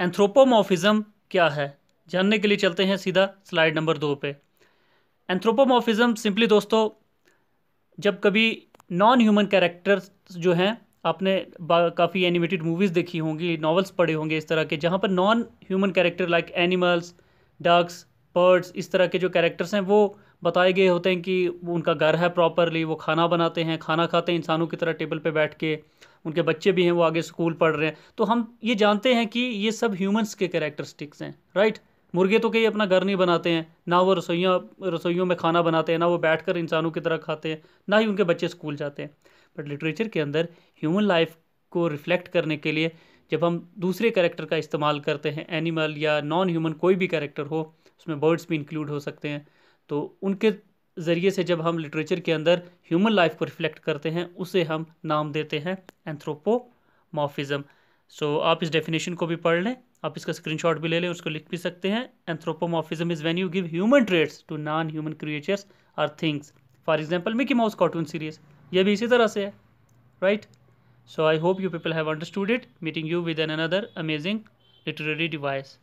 एंथ्रोपोमोफिज़म क्या है जानने के लिए चलते हैं सीधा स्लाइड नंबर दो पे एंथ्रोपोमोफिज़म सिंपली दोस्तों जब कभी नॉन ह्यूमन कैरेक्टर्स जो हैं आपने काफ़ी एनिमेटेड मूवीज़ देखी होंगी नॉवेल्स पढ़े होंगे इस तरह के जहाँ पर non human character like animals dogs birds इस तरह के जो कैरेक्टर्स हैं वो बताए गए होते हैं कि उनका घर है प्रॉपरली वो खाना बनाते हैं खाना खाते हैं इंसानों की तरह टेबल पे बैठ के उनके बच्चे भी हैं वो आगे स्कूल पढ़ रहे हैं तो हम ये जानते हैं कि ये सब ह्यूमंस के कैरेक्टरिस्टिक्स हैं राइट मुर्गे तो कहीं अपना घर नहीं बनाते हैं ना वो रसोइयाँ रसोइयों में खाना बनाते हैं ना वो बैठ कर इंसानों की तरह खाते हैं ना ही उनके बच्चे स्कूल जाते हैं बट लिटरेचर के अंदर ह्यूमन लाइफ को रिफ्लेक्ट करने के लिए जब हम दूसरे करेक्टर का इस्तेमाल करते हैं एनिमल या नॉन ह्यूमन कोई भी करेक्टर हो उसमें बर्ड्स भी इंक्लूड हो सकते हैं तो उनके ज़रिए से जब हम लिटरेचर के अंदर ह्यूमन लाइफ को रिफ्लेक्ट करते हैं उसे हम नाम देते हैं एंथ्रोपोमॉफिज़म सो so, आप इस डेफिनेशन को भी पढ़ लें आप इसका स्क्रीनशॉट भी ले लें उसको लिख भी सकते हैं anthropomorphism is when you give human traits to non human creatures or things for example Mickey Mouse cartoon series ये भी इसी तरह से है right so I hope you people have understood it meeting you with an another amazing literary device